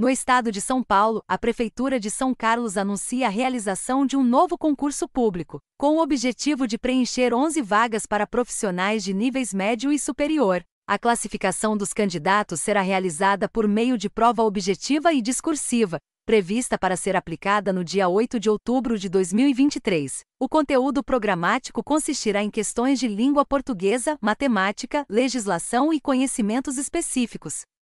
No estado de São Paulo, a Prefeitura de São Carlos anuncia a realização de um novo concurso público, com o objetivo de preencher 11 vagas para profissionais de níveis médio e superior. A classificação dos candidatos será realizada por meio de prova objetiva e discursiva, prevista para ser aplicada no dia 8 de outubro de 2023. O conteúdo programático consistirá em questões de língua portuguesa, matemática, legislação e conhecimentos específicos.